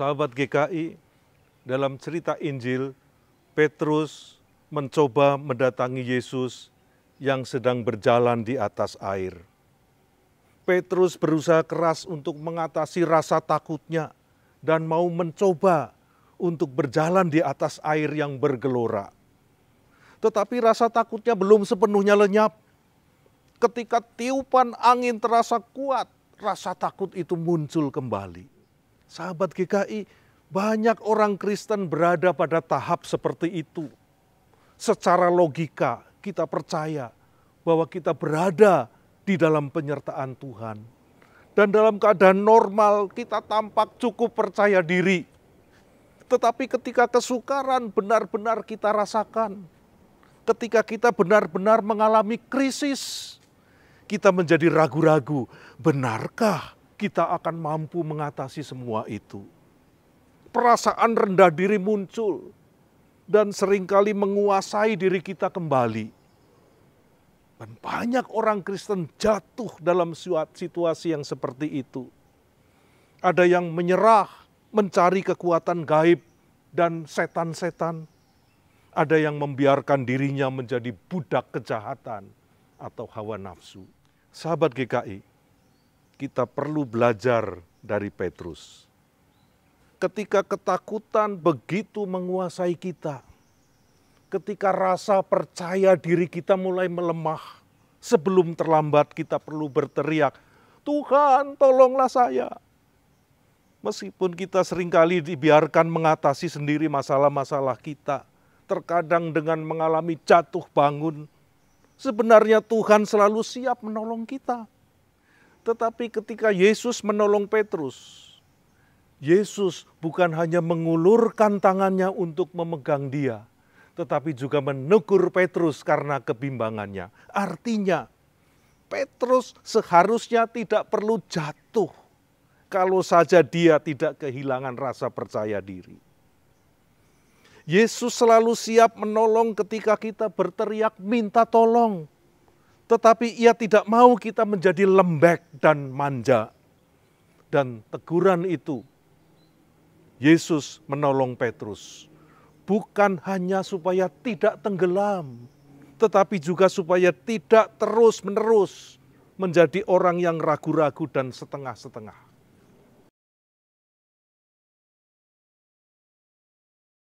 sahabat GKI, dalam cerita Injil, Petrus mencoba mendatangi Yesus yang sedang berjalan di atas air. Petrus berusaha keras untuk mengatasi rasa takutnya dan mau mencoba untuk berjalan di atas air yang bergelora. Tetapi rasa takutnya belum sepenuhnya lenyap. Ketika tiupan angin terasa kuat, rasa takut itu muncul kembali. Sahabat GKI, banyak orang Kristen berada pada tahap seperti itu. Secara logika kita percaya bahwa kita berada di dalam penyertaan Tuhan. Dan dalam keadaan normal kita tampak cukup percaya diri. Tetapi ketika kesukaran benar-benar kita rasakan, ketika kita benar-benar mengalami krisis, kita menjadi ragu-ragu, benarkah kita akan mampu mengatasi semua itu. Perasaan rendah diri muncul dan seringkali menguasai diri kita kembali. Dan banyak orang Kristen jatuh dalam situasi yang seperti itu. Ada yang menyerah, mencari kekuatan gaib dan setan-setan. Ada yang membiarkan dirinya menjadi budak kejahatan atau hawa nafsu. Sahabat GKI, kita perlu belajar dari Petrus. Ketika ketakutan begitu menguasai kita, ketika rasa percaya diri kita mulai melemah, sebelum terlambat kita perlu berteriak, Tuhan tolonglah saya. Meskipun kita seringkali dibiarkan mengatasi sendiri masalah-masalah kita, terkadang dengan mengalami jatuh bangun, sebenarnya Tuhan selalu siap menolong kita. Tetapi ketika Yesus menolong Petrus, Yesus bukan hanya mengulurkan tangannya untuk memegang dia, tetapi juga menegur Petrus karena kebimbangannya. Artinya, Petrus seharusnya tidak perlu jatuh kalau saja dia tidak kehilangan rasa percaya diri. Yesus selalu siap menolong ketika kita berteriak minta tolong tetapi ia tidak mau kita menjadi lembek dan manja. Dan teguran itu, Yesus menolong Petrus. Bukan hanya supaya tidak tenggelam, tetapi juga supaya tidak terus-menerus menjadi orang yang ragu-ragu dan setengah-setengah.